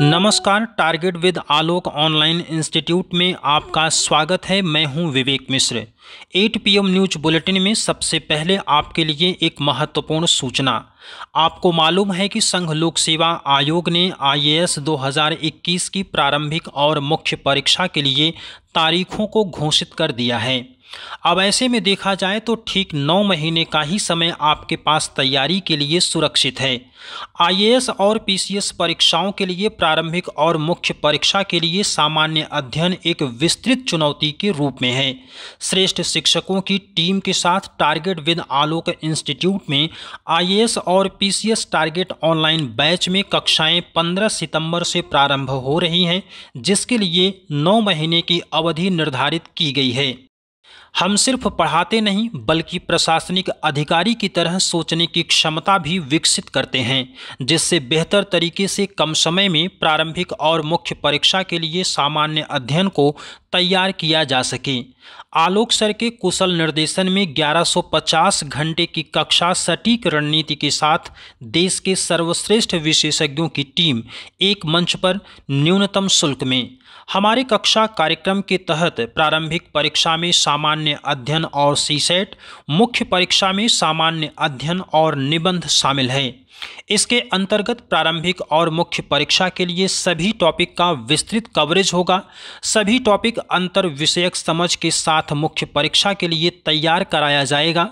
नमस्कार target with Alok online institute में आपका स्वागत है मैं हूं Vivek Mishra 8 PM news bulletin में सबसे पहले आपके लिए एक महत्वपूर्ण सूचना आपको मालूम है कि संघ लोक सेवा आयोग ने आईएएस 2021 की प्रारंभिक और मुख्य परीक्षा के लिए तारीखों को घोषित कर दिया है अब ऐसे में देखा जाए तो ठीक नौ महीने का ही समय आपके पास तैयारी के लिए सुरक्षित है आईएएस और पीसीएस परीक्षाओं के लिए प्रारंभिक और मुख्य परीक्षा के लिए सामान्य अध्ययन एक विस्तृत चुनौती के रूप में है श्रेष्ठ शिक्षकों की टीम के साथ टारगेट विद आलोक इंस्टीट्यूट में आईएएस और पीसीएस टारगेट ऑनलाइन बैच में कक्षाएं 15 सितंबर से प्रारंभ हो रही हैं जिसके लिए नौ महीने की अवधि निर्धारित की गई है हम सिर्फ पढ़ाते नहीं बल्कि प्रशासनिक अधिकारी की तरह सोचने की क्षमता भी विकसित करते हैं जिससे बेहतर तरीके से कम समय में प्रारंभिक और मुख्य परीक्षा के लिए सामान्य अध्ययन को तैयार किया जा सके आलोक सर के कुशल निर्देशन में 1150 घंटे की कक्षा सटीक रणनीति के साथ देश के सर्वश्रेष्ठ विशेषज्ञों की टीम एक मंच पर न्यूनतम शुल्क में हमारे कक्षा कार्यक्रम के तहत प्रारंभिक परीक्षा में सामान्य अध्ययन और सीसेट मुख्य परीक्षा में सामान्य अध्ययन और निबंध शामिल हैं इसके अंतर्गत प्रारंभिक और मुख्य परीक्षा के लिए सभी टॉपिक का विस्तृत कवरेज होगा सभी टॉपिक अंतर विषयक समझ के साथ मुख्य परीक्षा के लिए तैयार कराया जाएगा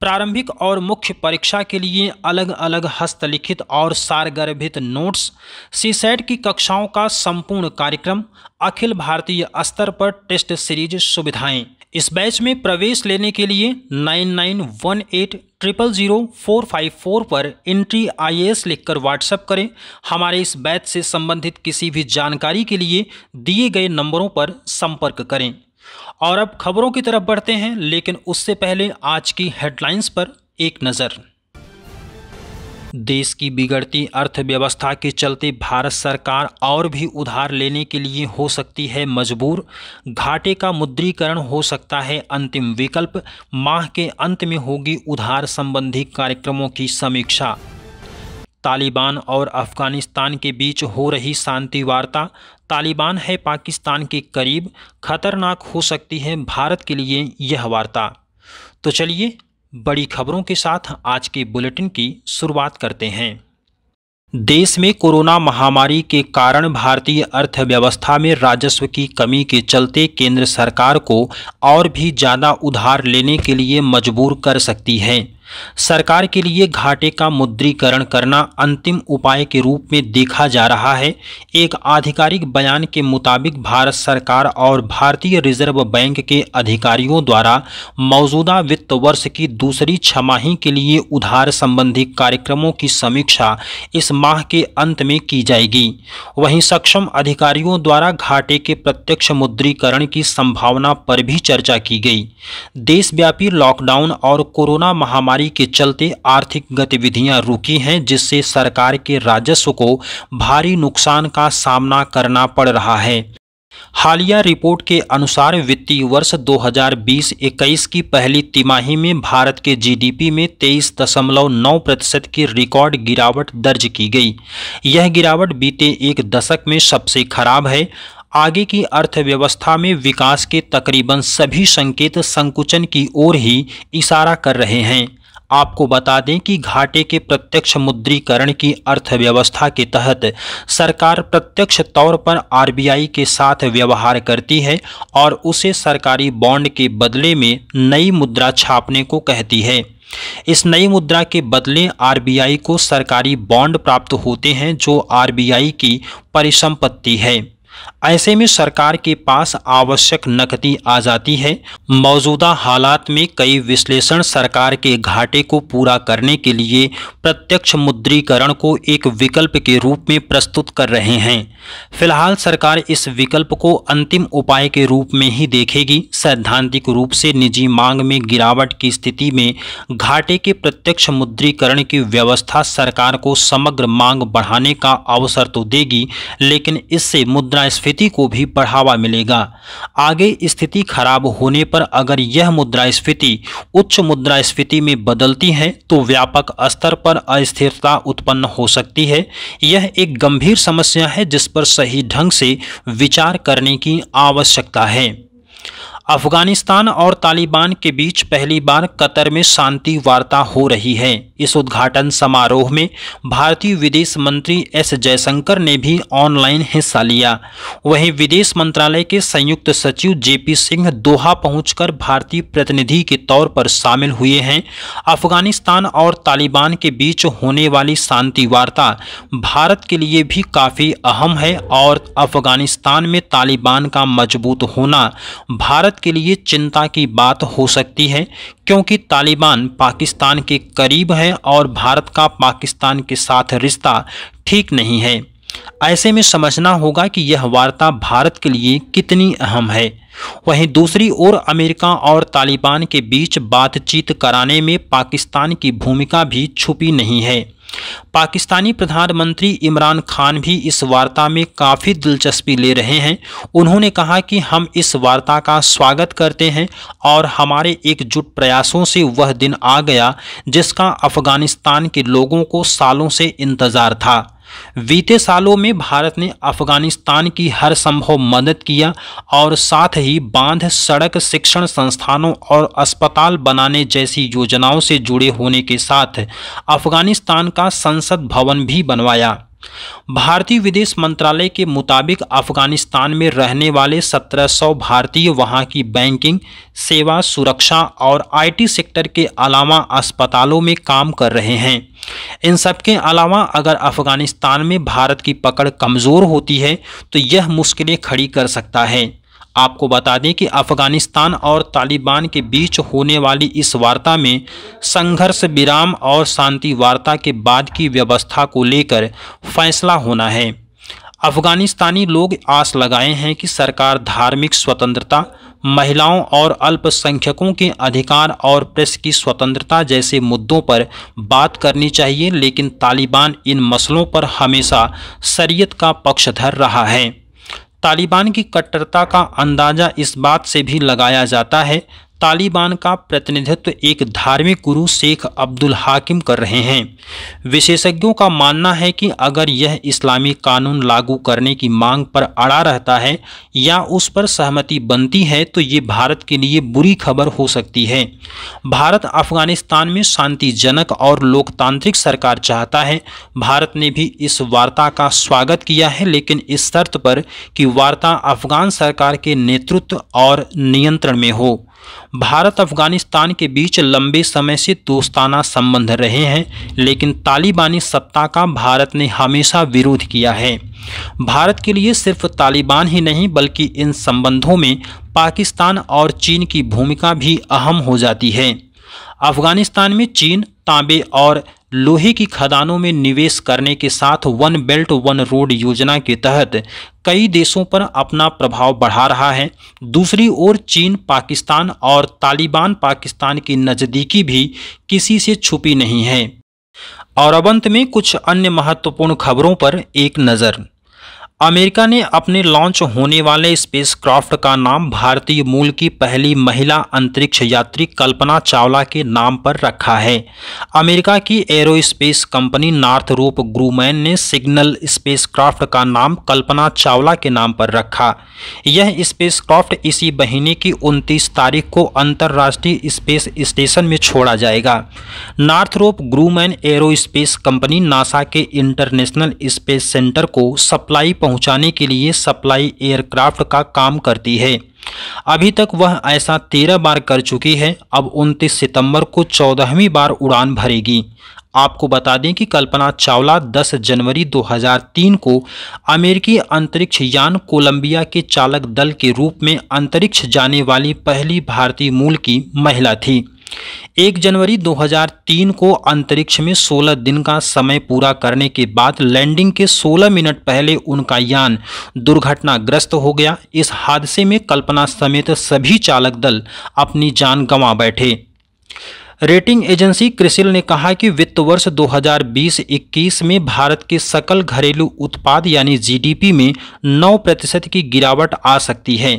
प्रारंभिक और मुख्य परीक्षा के लिए अलग अलग हस्तलिखित और सारगर्भित नोट्स सीसेट e की कक्षाओं का संपूर्ण कार्यक्रम अखिल भारतीय स्तर पर टेस्ट सीरीज सुविधाएं इस बैच में प्रवेश लेने के लिए nine nine one eight triple zero four five four पर एंट्री आई लिखकर व्हाट्सएप करें हमारे इस बैच से संबंधित किसी भी जानकारी के लिए दिए गए नंबरों पर संपर्क करें और अब खबरों की तरफ बढ़ते हैं लेकिन उससे पहले आज की हेडलाइंस पर एक नज़र देश की बिगड़ती अर्थव्यवस्था के चलते भारत सरकार और भी उधार लेने के लिए हो सकती है मजबूर घाटे का मुद्रीकरण हो सकता है अंतिम विकल्प माह के अंत में होगी उधार संबंधी कार्यक्रमों की समीक्षा तालिबान और अफगानिस्तान के बीच हो रही शांति वार्ता तालिबान है पाकिस्तान के करीब खतरनाक हो सकती है भारत के लिए यह वार्ता तो चलिए बड़ी खबरों के साथ आज के बुलेटिन की शुरुआत करते हैं देश में कोरोना महामारी के कारण भारतीय अर्थव्यवस्था में राजस्व की कमी के चलते केंद्र सरकार को और भी ज़्यादा उधार लेने के लिए मजबूर कर सकती है सरकार के लिए घाटे का मुद्रीकरण करना अंतिम उपाय के रूप में देखा जा रहा है एक आधिकारिक बयान के मुताबिक भारत सरकार और भारतीय रिजर्व बैंक के अधिकारियों द्वारा मौजूदा वित्त वर्ष की दूसरी छमाही के लिए उधार संबंधी कार्यक्रमों की समीक्षा इस माह के अंत में की जाएगी वहीं सक्षम अधिकारियों द्वारा घाटे के प्रत्यक्ष मुद्रीकरण की संभावना पर भी चर्चा की गई देशव्यापी लॉकडाउन और कोरोना महामारी महामारी के चलते आर्थिक गतिविधियां रुकी हैं जिससे सरकार के राजस्व को भारी नुकसान का सामना करना पड़ रहा है हालिया रिपोर्ट के अनुसार वित्तीय वर्ष 2020-21 की पहली तिमाही में भारत के जीडीपी में 23.9 प्रतिशत की रिकॉर्ड गिरावट दर्ज की गई यह गिरावट बीते एक दशक में सबसे खराब है आगे की अर्थव्यवस्था में विकास के तकरीबन सभी संकेत संकुचन की ओर ही इशारा कर रहे हैं आपको बता दें कि घाटे के प्रत्यक्ष मुद्रीकरण की अर्थव्यवस्था के तहत सरकार प्रत्यक्ष तौर पर आरबीआई के साथ व्यवहार करती है और उसे सरकारी बॉन्ड के बदले में नई मुद्रा छापने को कहती है इस नई मुद्रा के बदले आरबीआई को सरकारी बॉन्ड प्राप्त होते हैं जो आरबीआई की परिसंपत्ति है ऐसे में सरकार के पास आवश्यक नकदी आ जाती है मौजूदा हालात में कई विश्लेषण सरकार के घाटे को पूरा करने के लिए प्रत्यक्ष मुद्रीकरण को एक विकल्प के रूप में प्रस्तुत कर रहे हैं फिलहाल सरकार इस विकल्प को अंतिम उपाय के रूप में ही देखेगी सैद्धांतिक रूप से निजी मांग में गिरावट की स्थिति में घाटे के प्रत्यक्ष मुद्रीकरण की व्यवस्था सरकार को समग्र मांग बढ़ाने का अवसर तो देगी लेकिन इससे मुद्रा मुद्रास्फीति को भी बढ़ावा मिलेगा आगे स्थिति खराब होने पर अगर यह मुद्रास्फीति उच्च मुद्रास्फीति में बदलती है तो व्यापक स्तर पर अस्थिरता उत्पन्न हो सकती है यह एक गंभीर समस्या है जिस पर सही ढंग से विचार करने की आवश्यकता है अफगानिस्तान और तालिबान के बीच पहली बार कतर में शांति वार्ता हो रही है इस उद्घाटन समारोह में भारतीय विदेश मंत्री एस जयशंकर ने भी ऑनलाइन हिस्सा लिया वहीं विदेश मंत्रालय के संयुक्त सचिव जेपी सिंह दोहा पहुंचकर भारतीय प्रतिनिधि के तौर पर शामिल हुए हैं अफगानिस्तान और तालिबान के बीच होने वाली शांति वार्ता भारत के लिए भी काफ़ी अहम है और अफगानिस्तान में तालिबान का मजबूत होना भारत आपके लिए चिंता की बात हो सकती है क्योंकि तालिबान पाकिस्तान के करीब है और भारत का पाकिस्तान के साथ रिश्ता ठीक नहीं है ऐसे में समझना होगा कि यह वार्ता भारत के लिए कितनी अहम है वहीं दूसरी ओर अमेरिका और तालिबान के बीच बातचीत कराने में पाकिस्तान की भूमिका भी छुपी नहीं है पाकिस्तानी प्रधानमंत्री इमरान खान भी इस वार्ता में काफ़ी दिलचस्पी ले रहे हैं उन्होंने कहा कि हम इस वार्ता का स्वागत करते हैं और हमारे एकजुट प्रयासों से वह दिन आ गया जिसका अफगानिस्तान के लोगों को सालों से इंतज़ार था बीते सालों में भारत ने अफगानिस्तान की हर संभव मदद किया और साथ ही बांध सड़क शिक्षण संस्थानों और अस्पताल बनाने जैसी योजनाओं से जुड़े होने के साथ अफगानिस्तान का संसद भवन भी बनवाया भारतीय विदेश मंत्रालय के मुताबिक अफगानिस्तान में रहने वाले 1700 भारतीय वहां की बैंकिंग सेवा सुरक्षा और आईटी सेक्टर के अलावा अस्पतालों में काम कर रहे हैं इन सब के अलावा अगर अफगानिस्तान में भारत की पकड़ कमज़ोर होती है तो यह मुश्किलें खड़ी कर सकता है आपको बता दें कि अफगानिस्तान और तालिबान के बीच होने वाली इस वार्ता में संघर्ष विराम और शांति वार्ता के बाद की व्यवस्था को लेकर फैसला होना है अफगानिस्तानी लोग आस लगाए हैं कि सरकार धार्मिक स्वतंत्रता महिलाओं और अल्पसंख्यकों के अधिकार और प्रेस की स्वतंत्रता जैसे मुद्दों पर बात करनी चाहिए लेकिन तालिबान इन मसलों पर हमेशा शरीयत का पक्षधर रहा है तालिबान की कट्टरता का अंदाज़ा इस बात से भी लगाया जाता है तालिबान का प्रतिनिधित्व एक धार्मिक गुरु शेख अब्दुल हाकिम कर रहे हैं विशेषज्ञों का मानना है कि अगर यह इस्लामी कानून लागू करने की मांग पर अड़ा रहता है या उस पर सहमति बनती है तो ये भारत के लिए बुरी खबर हो सकती है भारत अफगानिस्तान में शांतिजनक और लोकतांत्रिक सरकार चाहता है भारत ने भी इस वार्ता का स्वागत किया है लेकिन इस शर्त पर कि वार्ता अफगान सरकार के नेतृत्व और नियंत्रण में हो भारत अफगानिस्तान के बीच लंबे समय से दोस्ताना संबंध रहे हैं लेकिन तालिबानी सत्ता का भारत ने हमेशा विरोध किया है भारत के लिए सिर्फ तालिबान ही नहीं बल्कि इन संबंधों में पाकिस्तान और चीन की भूमिका भी अहम हो जाती है अफगानिस्तान में चीन तांबे और लोहे की खदानों में निवेश करने के साथ वन बेल्ट वन रोड योजना के तहत कई देशों पर अपना प्रभाव बढ़ा रहा है दूसरी ओर चीन पाकिस्तान और तालिबान पाकिस्तान की नज़दीकी भी किसी से छुपी नहीं है और अब अंत में कुछ अन्य महत्वपूर्ण खबरों पर एक नज़र अमेरिका ने अपने लॉन्च होने वाले स्पेसक्राफ्ट का नाम भारतीय मूल की पहली महिला अंतरिक्ष यात्री कल्पना चावला के नाम पर रखा है अमेरिका की एरोस्पेस कंपनी रूप ग्रूमैन ने सिग्नल स्पेसक्राफ्ट का नाम कल्पना चावला के नाम पर रखा यह स्पेसक्राफ्ट इसी महीने की 29 तारीख को अंतर्राष्ट्रीय स्पेस स्टेशन में छोड़ा जाएगा रूप ग्रूमैन एरोस्पेस कंपनी नासा के इंटरनेशनल स्पेस सेंटर को सप्लाई पहुंचाने के लिए सप्लाई एयरक्राफ्ट का काम करती है अभी तक वह ऐसा तेरह बार कर चुकी है अब उनतीस सितंबर को चौदहवीं बार उड़ान भरेगी आपको बता दें कि कल्पना चावला 10 जनवरी 2003 को अमेरिकी अंतरिक्ष यान कोलंबिया के चालक दल के रूप में अंतरिक्ष जाने वाली पहली भारतीय मूल की महिला थी एक जनवरी 2003 को अंतरिक्ष में 16 दिन का समय पूरा करने के बाद लैंडिंग के 16 मिनट पहले उनका यान दुर्घटनाग्रस्त हो गया इस हादसे में कल्पना समेत सभी चालक दल अपनी जान गंवा बैठे रेटिंग एजेंसी क्रिसिल ने कहा कि वित्त वर्ष 2020-21 में भारत के सकल घरेलू उत्पाद यानी जीडीपी में 9 प्रतिशत की गिरावट आ सकती है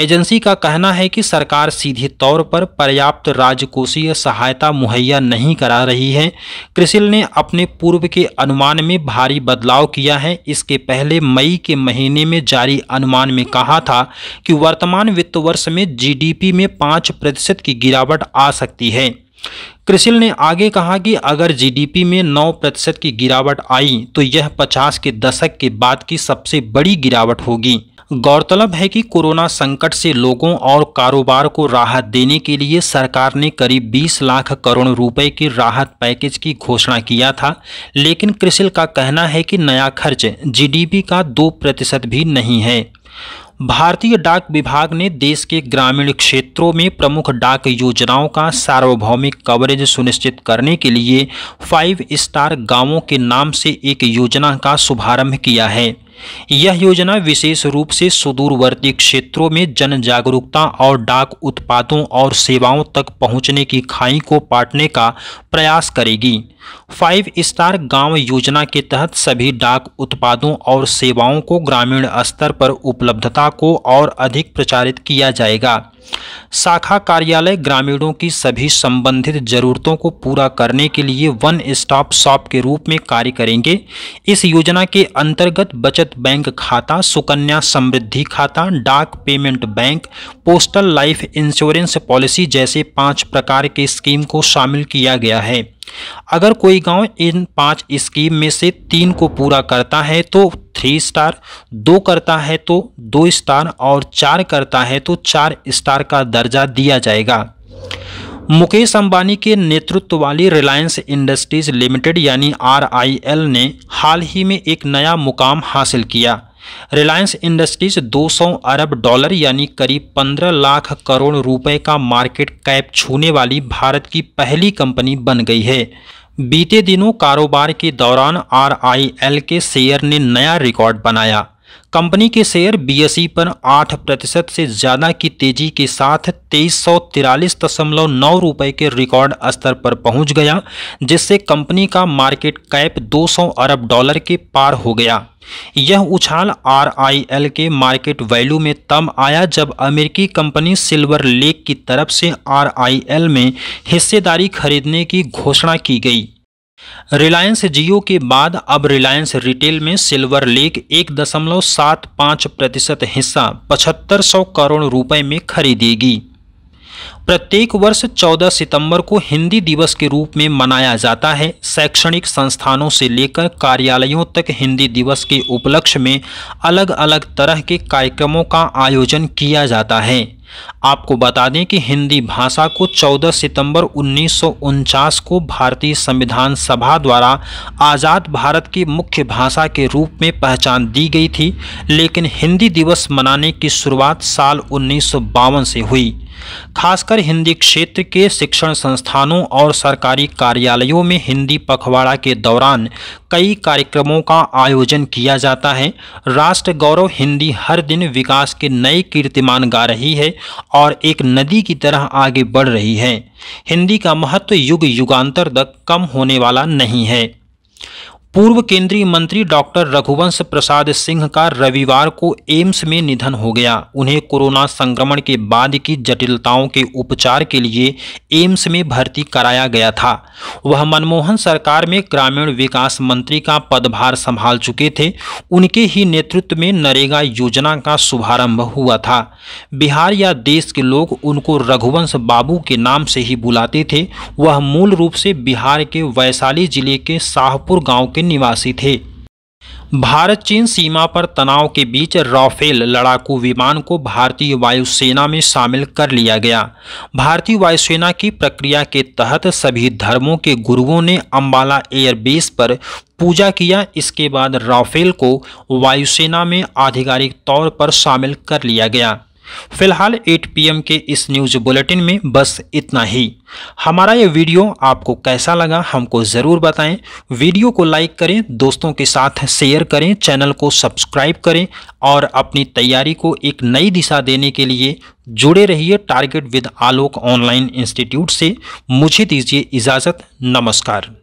एजेंसी का कहना है कि सरकार सीधे तौर पर पर्याप्त राजकोषीय सहायता मुहैया नहीं करा रही है क्रिसिल ने अपने पूर्व के अनुमान में भारी बदलाव किया है इसके पहले मई के महीने में जारी अनुमान में कहा था कि वर्तमान वित्त वर्ष में जी में पाँच प्रतिशत की गिरावट आ सकती है क्रिसिल ने आगे कहा कि अगर जीडीपी में 9 प्रतिशत की गिरावट आई तो यह 50 के दशक के बाद की सबसे बड़ी गिरावट होगी गौरतलब है कि कोरोना संकट से लोगों और कारोबार को राहत देने के लिए सरकार ने करीब 20 लाख करोड़ रुपए की राहत पैकेज की घोषणा किया था लेकिन क्रिसिल का कहना है कि नया खर्च जीडीपी का दो प्रतिशत भी नहीं है भारतीय डाक विभाग ने देश के ग्रामीण क्षेत्रों में प्रमुख डाक योजनाओं का सार्वभौमिक कवरेज सुनिश्चित करने के लिए फाइव स्टार गांवों के नाम से एक योजना का शुभारंभ किया है यह योजना विशेष रूप से सुदूरवर्ती क्षेत्रों में जन जागरूकता और डाक उत्पादों और सेवाओं तक पहुंचने की खाई को पाटने का प्रयास करेगी फाइव स्टार गांव योजना के तहत सभी डाक उत्पादों और सेवाओं को ग्रामीण स्तर पर उपलब्धता को और अधिक प्रचारित किया जाएगा शाखा कार्यालय ग्रामीणों की सभी संबंधित जरूरतों को पूरा करने के लिए वन स्टॉप शॉप के रूप में कार्य करेंगे इस योजना के अंतर्गत बचत बचत बैंक खाता सुकन्या समृद्धि खाता डाक payment bank postal life insurance policy जैसे पांच प्रकार के स्कीम को शामिल किया गया है अगर कोई गांव इन पांच स्कीम में से तीन को पूरा करता है तो थ्री स्टार दो करता है तो दो स्टार और चार करता है तो चार स्टार का दर्जा दिया जाएगा मुकेश अंबानी के नेतृत्व वाली रिलायंस इंडस्ट्रीज लिमिटेड यानी आरआईएल ने हाल ही में एक नया मुकाम हासिल किया रिलायंस इंडस्ट्रीज 200 अरब डॉलर यानी करीब 15 लाख करोड़ रुपए का मार्केट कैप छूने वाली भारत की पहली कंपनी बन गई है बीते दिनों कारोबार के दौरान आरआईएल के शेयर ने नया रिकॉर्ड बनाया कंपनी के शेयर बीएसई e पर 8 प्रतिशत से ज़्यादा की तेजी के साथ तेईस सौ तिरालीस दशमलव नौ रुपये के रिकॉर्ड स्तर पर पहुंच गया जिससे कंपनी का मार्केट कैप 200 अरब डॉलर के पार हो गया यह उछाल आरआईएल के मार्केट वैल्यू में तब आया जब अमेरिकी कंपनी सिल्वर लेक की तरफ से आरआईएल में हिस्सेदारी खरीदने की घोषणा की गई रिलायंस जियो के बाद अब रिलायंस रिटेल में सिल्वर लेक एक दशमलव सात पाँच प्रतिशत हिस्सा पचहत्तर सौ करोड़ रुपए में खरीदेगी प्रत्येक वर्ष 14 सितंबर को हिंदी दिवस के रूप में मनाया जाता है शैक्षणिक संस्थानों से लेकर कार्यालयों तक हिंदी दिवस के उपलक्ष्य में अलग अलग तरह के कार्यक्रमों का आयोजन किया जाता है आपको बता दें कि हिंदी भाषा को 14 सितंबर उन्नीस को भारतीय संविधान सभा द्वारा आज़ाद भारत की मुख्य भाषा के रूप में पहचान दी गई थी लेकिन हिंदी दिवस मनाने की शुरुआत साल उन्नीस से हुई खासकर हिंदी क्षेत्र के शिक्षण संस्थानों और सरकारी कार्यालयों में हिंदी पखवाड़ा के दौरान कई कार्यक्रमों का आयोजन किया जाता है राष्ट्र गौरव हिंदी हर दिन विकास के नए कीर्तिमान गा रही है और एक नदी की तरह आगे बढ़ रही है हिंदी का महत्व युग युगांतर तक कम होने वाला नहीं है पूर्व केंद्रीय मंत्री डॉक्टर रघुवंश प्रसाद सिंह का रविवार को एम्स में निधन हो गया उन्हें कोरोना संक्रमण के बाद की जटिलताओं के उपचार के लिए एम्स में भर्ती कराया गया था वह मनमोहन सरकार में ग्रामीण विकास मंत्री का पदभार संभाल चुके थे उनके ही नेतृत्व में नरेगा योजना का शुभारंभ हुआ था बिहार या देश के लोग उनको रघुवंश बाबू के नाम से ही बुलाते थे वह मूल रूप से बिहार के वैशाली जिले के शाहपुर गाँव के निवासी थे भारत चीन सीमा पर तनाव के बीच राफेल लड़ाकू विमान को भारतीय वायुसेना में शामिल कर लिया गया भारतीय वायुसेना की प्रक्रिया के तहत सभी धर्मों के गुरुओं ने अंबाला एयरबेस पर पूजा किया इसके बाद राफेल को वायुसेना में आधिकारिक तौर पर शामिल कर लिया गया फिलहाल 8 पीएम के इस न्यूज़ बुलेटिन में बस इतना ही हमारा ये वीडियो आपको कैसा लगा हमको ज़रूर बताएं वीडियो को लाइक करें दोस्तों के साथ शेयर करें चैनल को सब्सक्राइब करें और अपनी तैयारी को एक नई दिशा देने के लिए जुड़े रहिए target with Alok online institute से मुझे दीजिए इजाज़त नमस्कार